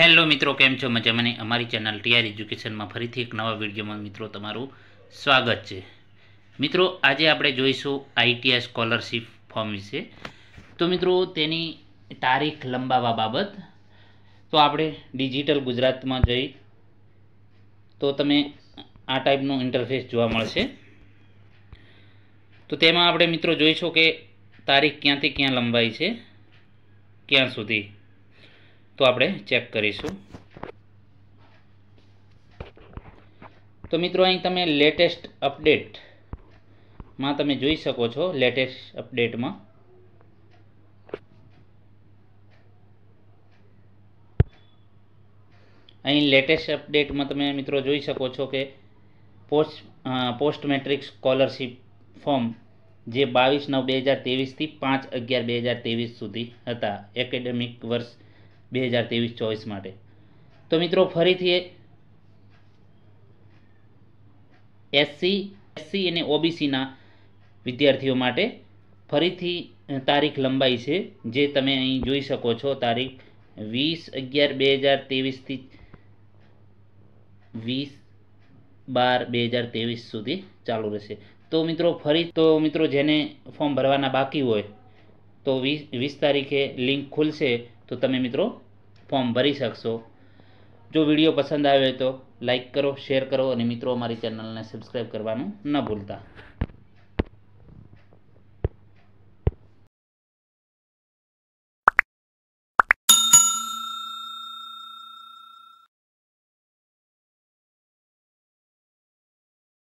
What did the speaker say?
hello મિત્રો કેમ છો મજા મને અમારી ચેનલ ટીઆર એજ્યુકેશનમાં ફરીથી એક નવા વિડીયોમાં મિત્રો તમારું સ્વાગત છે મિત્રો આજે આપણે જોઈશું આઈટીઆઈ સ્કોલરશીપ ફોર્મ વિશે તો મિત્રો તેની તારીખ લંબાવા બાબત તો આપણે ડિજિટલ ગુજરાતમાં જઈ તો તમે આ ટાઈપનું ઇન્ટરફેસ જોવા મળશે તો તેમાં આપણે મિત્રો જોઈશું કે તારીખ ક્યાંથી ક્યાં લંબાઈ છે ક્યાં સુધી તો આપણે ચેક કરીશું તો મિત્રો અહીં તમે લેટેસ્ટ અપડેટમાં તમે જોઈ શકો છો લેટેસ્ટ અપડેટમાં અહીં લેટેસ્ટ અપડેટમાં તમે મિત્રો જોઈ શકો છો કે post post matric scholarship form જે બાવીસ નવ બે હજાર તેવીસથી પાંચ અગિયાર બે હજાર તેવીસ સુધી હતા એકેડેમિક વર્ષ બે હજાર ત્રેવીસ ચોવીસ માટે તો મિત્રો ફરીથી એસસી એસસી અને ઓબીસીના વિદ્યાર્થીઓ માટે ફરીથી તારીખ લંબાઈ છે જે તમે અહીં જોઈ શકો છો તારીખ વીસ અગિયાર બે હજાર ત્રેવીસથી વીસ બાર બે હજાર ત્રેવીસ સુધી ચાલુ રહેશે તો મિત્રો ફરી તો મિત્રો જેને ફોર્મ ભરવાના બાકી હોય તો વીસ વીસ તારીખે લિંક ખુલશે તો તમે મિત્રો ફોર્મ ભરી શકશો જો વિડીયો પસંદ આવ્યો તો લાઇક કરો શેર કરો અને મિત્રો અમારી ચેનલને સબસ્ક્રાઈબ કરવાનું ન ભૂલતા